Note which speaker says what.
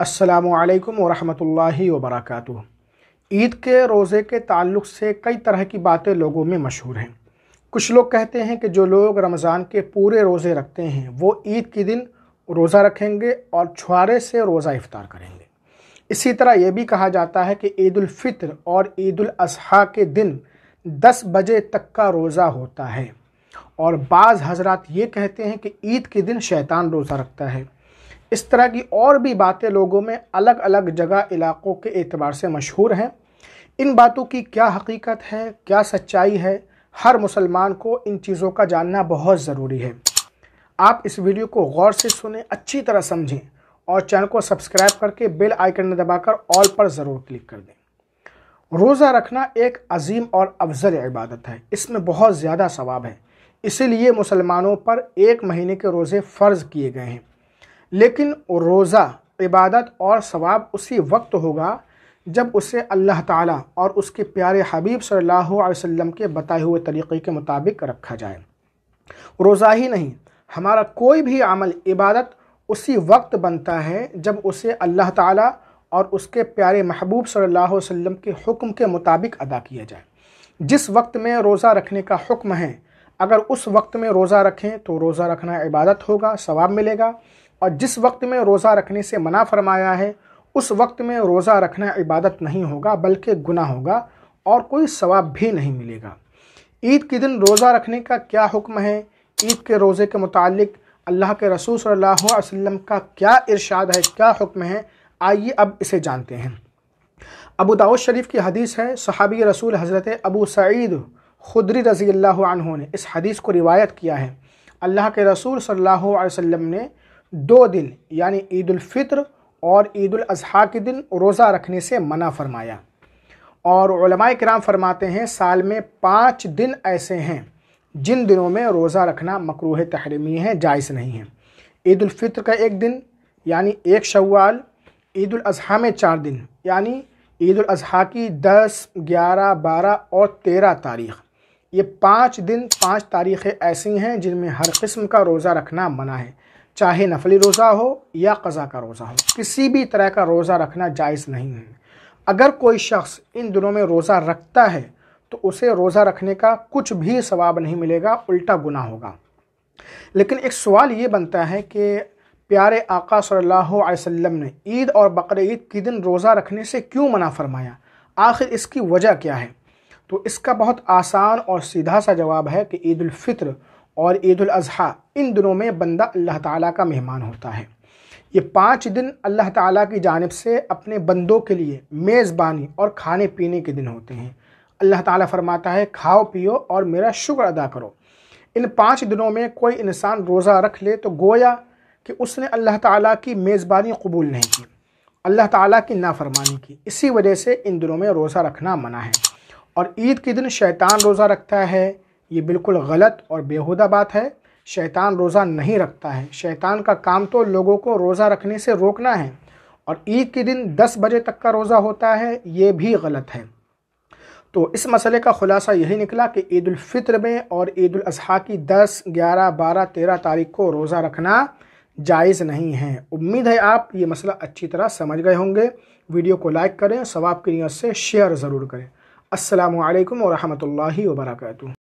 Speaker 1: असलकम वालेकुम वर्क ईद के रोज़े के ताल्लुक से कई तरह की बातें लोगों में मशहूर हैं कुछ लोग कहते हैं कि जो लोग रमज़ान के पूरे रोज़े रखते हैं वो ईद के दिन रोज़ा रखेंगे और छुआरे से रोज़ा इफ़ार करेंगे इसी तरह यह भी कहा जाता है कि ईदालफ़ितर और ईद के दिन दस बजे तक का रोज़ा होता है और बाज़ हजरात ये कहते हैं कि ईद के दिन शैतान रोज़ा रखता है इस तरह की और भी बातें लोगों में अलग अलग जगह इलाक़ों के एतबार से मशहूर हैं इन बातों की क्या हकीकत है क्या सच्चाई है हर मुसलमान को इन चीज़ों का जानना बहुत ज़रूरी है आप इस वीडियो को गौर से सुने अच्छी तरह समझें और चैनल को सब्सक्राइब करके बेल आइकन दबाकर ऑल पर ज़रूर क्लिक कर दें रोज़ा रखना एक अजीम और अफजल इबादत है इसमें बहुत ज़्यादा सवाब है इसीलिए मुसलमानों पर एक महीने के रोज़े फ़र्ज़ किए गए हैं लेकिन रोज़ा इबादत और सवाब उसी वक्त होगा जब उसे अल्लाह ताला और उसके प्यारे हबीब सल्लल्लाहु अलैहि वसल्लम के बताए हुए तरीक़े के मुताबिक रखा जाए रोज़ा ही नहीं हमारा कोई भी अमल इबादत उसी वक्त बनता है जब उसे अल्लाह ताला और उसके प्यारे महबूब सल्लल्लाहु अलैहि वसल्लम के हुक्म के मुताबिक अदा किया जाए जिस वक्त में रोज़ा रखने का हुक्म है अगर उस वक्त में रोज़ा रखें तो रोज़ा रखना इबादत होगा सवाब मिलेगा और जिस वक्त में रोज़ा रखने से मना फरमाया है उस वक्त में रोज़ा रखना इबादत नहीं होगा बल्कि गुना होगा और कोई सवाब भी नहीं मिलेगा ईद के दिन रोज़ा रखने का क्या हुक्म है ईद के रोज़े के मुतालिक अल्लाह के रसूल सल्लल्लाहु अलैहि वसल्लम का क्या इरशाद है क्या हुक्म है आइए अब इसे जानते हैं अबू दाऊद शरीफ की हदीस है सहाबी रसूल हज़रत अबू सईद खुदरी रज़ी अल्लाह ने इस हदीस को रिवायत किया है अल्लाह के रसूल सल्लल्लाहु अलैहि वसल्लम ने दो दिन यानी फितर और ईद अजहा के दिन रोज़ा रखने से मना फरमाया और कराम फरमाते हैं साल में पाँच दिन ऐसे हैं जिन दिनों में रोज़ा रखना मकरूह तहरीमी है जायज़ नहीं है ईदालफ़ित्र का एक दिन यानी एक शवाल ईद अज़हा में चार दिन यानी ईद अज़हा की दस ग्यारह बारह और तेरह तारीख ये पाँच दिन पाँच तारीख़ें ऐसी हैं जिनमें हर किस्म का रोज़ा रखना मना है चाहे नफली रोज़ा हो या कज़ा का रोज़ा हो किसी भी तरह का रोज़ा रखना जायज़ नहीं है अगर कोई शख्स इन दिनों में रोज़ा रखता है तो उसे रोज़ा रखने का कुछ भी सवाब नहीं मिलेगा उल्टा गुना होगा लेकिन एक सवाल ये बनता है कि प्यारे आका सल्लल्लाहु अलैहि वसल्लम ने ईद और बकर ईद के दिन रोज़ा रखने से क्यों मना फरमाया आखिर इसकी वजह क्या है तो इसका बहुत आसान और सीधा सा जवाब है कि ईद और ईद अज़हा इन दिनों में बंदा अल्लाह ताला का मेहमान होता है ये पाँच दिन अल्लाह ताला की जानब से अपने बंदों के लिए मेज़बानी और खाने पीने के दिन होते हैं अल्लाह ताला फरमाता है खाओ पियो और मेरा शुक्र अदा करो इन पाँच दिनों में कोई इंसान रोज़ा रख ले तो गोया कि उसने अल्लाह ताला की मेज़बानी कबूल नहीं की अल्लाह ताला की नाफरमानी की इसी वजह से इन दिनों में रोज़ा रखना मना है और ईद के दिन शैतान रोज़ा रखता है ये बिल्कुल गलत और बेहुदा बात है शैतान रोज़ा नहीं रखता है शैतान का काम तो लोगों को रोज़ा रखने से रोकना है और ईद के दिन 10 बजे तक का रोज़ा होता है ये भी गलत है तो इस मसले का ख़ुलासा यही निकला कि ईदालफ़ितर में और ईद अजी की दस ग्यारह बारह तेरह तारीख को रोज़ा रखना जायज़ नहीं है उम्मीद है आप ये मसला अच्छी तरह समझ गए होंगे वीडियो को लाइक करें सवाब की नियत से शेयर ज़रूर करें असलकम वरहमल वर्का